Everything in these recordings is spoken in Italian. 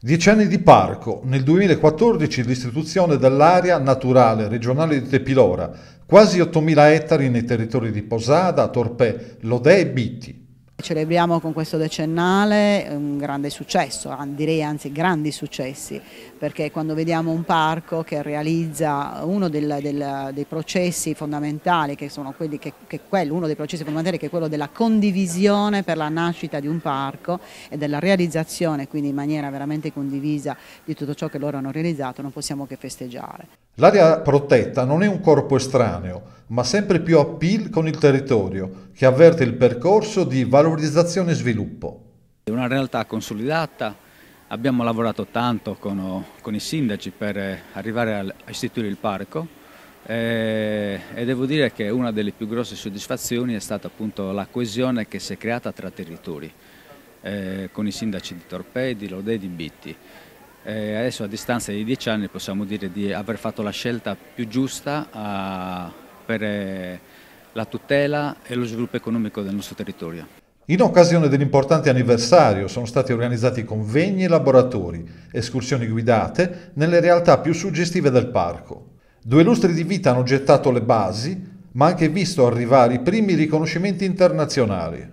Dieci anni di parco. Nel 2014 l'istituzione dell'area naturale regionale di Tepilora, quasi 8.000 ettari nei territori di Posada, Torpè, Lodè e Bitti. Celebriamo con questo decennale un grande successo, direi anzi grandi successi, perché quando vediamo un parco che realizza uno del, del, dei processi fondamentali, che sono quelli che, che quello, uno dei processi fondamentali che è quello della condivisione per la nascita di un parco e della realizzazione, quindi in maniera veramente condivisa di tutto ciò che loro hanno realizzato, non possiamo che festeggiare. L'area protetta non è un corpo estraneo, ma sempre più appeal con il territorio, che avverte il percorso di valorizzazione e sviluppo. È una realtà consolidata, abbiamo lavorato tanto con, con i sindaci per eh, arrivare a, a istituire il parco eh, e devo dire che una delle più grosse soddisfazioni è stata appunto la coesione che si è creata tra territori, eh, con i sindaci di Torpè, di Lodè e di Bitti. Eh, adesso a distanza di dieci anni possiamo dire di aver fatto la scelta più giusta a, per eh, la tutela e lo sviluppo economico del nostro territorio. In occasione dell'importante anniversario sono stati organizzati convegni e laboratori, escursioni guidate nelle realtà più suggestive del parco. Due lustri di vita hanno gettato le basi, ma anche visto arrivare i primi riconoscimenti internazionali.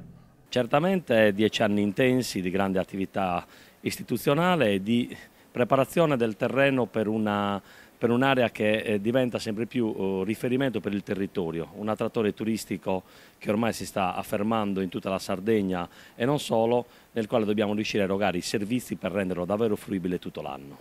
Certamente dieci anni intensi di grande attività istituzionale e di preparazione del terreno per una per un'area che eh, diventa sempre più eh, riferimento per il territorio, un attrattore turistico che ormai si sta affermando in tutta la Sardegna e non solo, nel quale dobbiamo riuscire a erogare i servizi per renderlo davvero fruibile tutto l'anno.